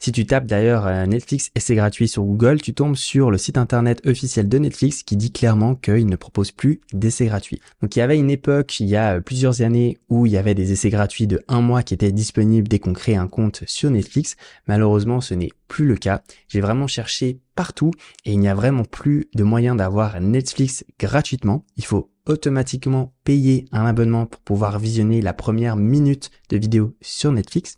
Si tu tapes d'ailleurs euh, Netflix et gratuit sur Google, tu tombes sur le site internet officiel de Netflix qui dit clairement qu'il ne propose plus d'essai gratuits. Donc il y avait une époque, il y a euh, plusieurs années, où il y avait des essais gratuits de un mois qui étaient disponibles dès qu'on créait un compte sur Netflix. Malheureusement, ce n'est plus le cas. J'ai vraiment cherché partout et il n'y a vraiment plus de moyen d'avoir Netflix gratuitement. Il faut automatiquement payer un abonnement pour pouvoir visionner la première minute de vidéo sur Netflix.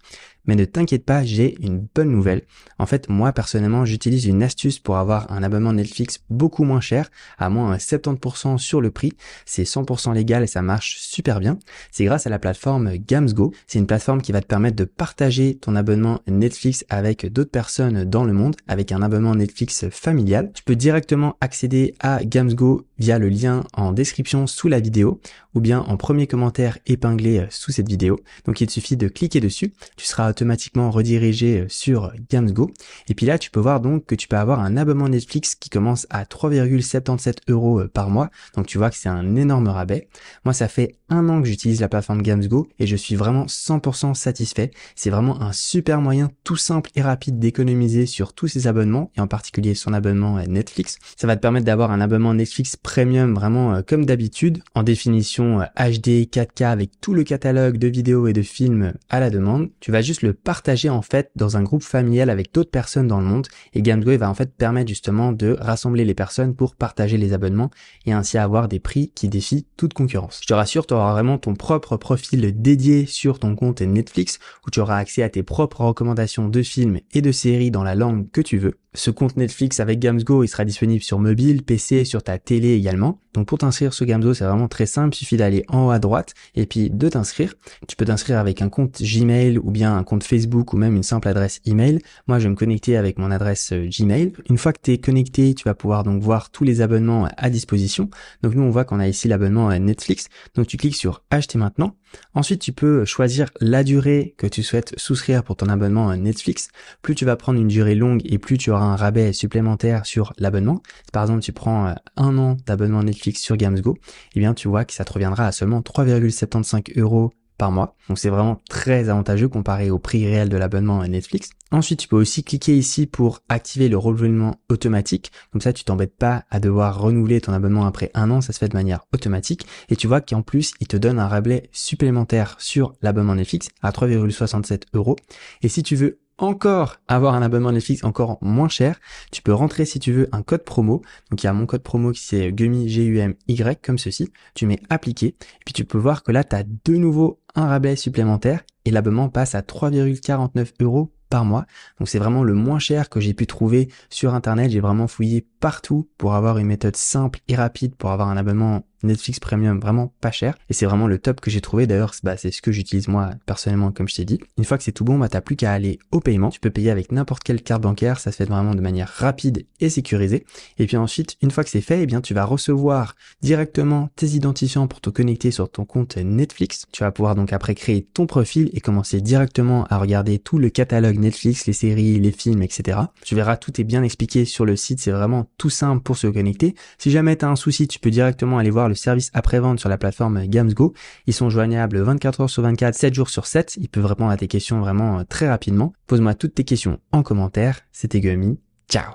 Mais ne t'inquiète pas, j'ai une bonne nouvelle. En fait, moi personnellement, j'utilise une astuce pour avoir un abonnement Netflix beaucoup moins cher, à moins 70% sur le prix. C'est 100% légal et ça marche super bien. C'est grâce à la plateforme Gamsgo. C'est une plateforme qui va te permettre de partager ton abonnement Netflix avec d'autres personnes dans le monde, avec un abonnement Netflix familial. Tu peux directement accéder à Gamsgo via le lien en description sous la vidéo ou bien en premier commentaire épinglé euh, sous cette vidéo. Donc il te suffit de cliquer dessus, tu seras automatiquement redirigé euh, sur GamesGo. Et puis là, tu peux voir donc que tu peux avoir un abonnement Netflix qui commence à 3,77 euros euh, par mois. Donc tu vois que c'est un énorme rabais. Moi, ça fait un an que j'utilise la plateforme GamesGo et je suis vraiment 100% satisfait. C'est vraiment un super moyen tout simple et rapide d'économiser sur tous ses abonnements et en particulier son abonnement Netflix. Ça va te permettre d'avoir un abonnement Netflix premium vraiment comme d'habitude en définition HD euh, 4K avec tout le catalogue de vidéos et de films à la demande. Tu vas juste le partager en fait dans un groupe familial avec d'autres personnes dans le monde et gangway va en fait permettre justement de rassembler les personnes pour partager les abonnements et ainsi avoir des prix qui défient toute concurrence. Je te rassure, tu auras vraiment ton propre profil dédié sur ton compte Netflix où tu auras accès à tes propres recommandations de films et de séries dans la langue que tu veux ce compte Netflix avec Gamsgo, il sera disponible sur mobile, PC, sur ta télé également. Donc pour t'inscrire sur Gamsgo, c'est vraiment très simple, il suffit d'aller en haut à droite et puis de t'inscrire. Tu peux t'inscrire avec un compte Gmail ou bien un compte Facebook ou même une simple adresse email. Moi, je vais me connecter avec mon adresse euh, Gmail. Une fois que tu es connecté, tu vas pouvoir donc voir tous les abonnements à disposition. Donc nous, on voit qu'on a ici l'abonnement euh, Netflix. Donc tu cliques sur acheter maintenant Ensuite, tu peux choisir la durée que tu souhaites souscrire pour ton abonnement à Netflix. Plus tu vas prendre une durée longue et plus tu auras un rabais supplémentaire sur l'abonnement. Par exemple, tu prends euh, un an d'abonnement Netflix sur GamesGo, eh bien, tu vois que ça te reviendra à seulement 3,75 euros par mois. Donc c'est vraiment très avantageux comparé au prix réel de l'abonnement à Netflix. Ensuite, tu peux aussi cliquer ici pour activer le renouvellement automatique. Comme ça, tu t'embêtes pas à devoir renouveler ton abonnement après un an. Ça se fait de manière automatique. Et tu vois qu'en plus, il te donne un rabais supplémentaire sur l'abonnement Netflix à 3,67 euros. Et si tu veux encore avoir un abonnement Netflix encore moins cher, tu peux rentrer si tu veux un code promo. Donc il y a mon code promo qui c'est GUMY, g y comme ceci. Tu mets appliquer. Et puis tu peux voir que là, tu as de nouveau un rabais supplémentaire et l'abonnement passe à 3,49 euros par mois. Donc c'est vraiment le moins cher que j'ai pu trouver sur Internet. J'ai vraiment fouillé partout pour avoir une méthode simple et rapide pour avoir un abonnement Netflix Premium vraiment pas cher et c'est vraiment le top que j'ai trouvé d'ailleurs bah, c'est ce que j'utilise moi personnellement comme je t'ai dit une fois que c'est tout bon bah t'as plus qu'à aller au paiement tu peux payer avec n'importe quelle carte bancaire ça se fait vraiment de manière rapide et sécurisée et puis ensuite une fois que c'est fait eh bien tu vas recevoir directement tes identifiants pour te connecter sur ton compte Netflix tu vas pouvoir donc après créer ton profil et commencer directement à regarder tout le catalogue Netflix les séries les films etc tu verras tout est bien expliqué sur le site c'est vraiment tout simple pour se connecter si jamais t'as un souci tu peux directement aller voir service après-vente sur la plateforme GamesGo. Ils sont joignables 24 heures sur 24, 7 jours sur 7. Ils peuvent répondre à tes questions vraiment euh, très rapidement. Pose-moi toutes tes questions en commentaire. C'était Gummy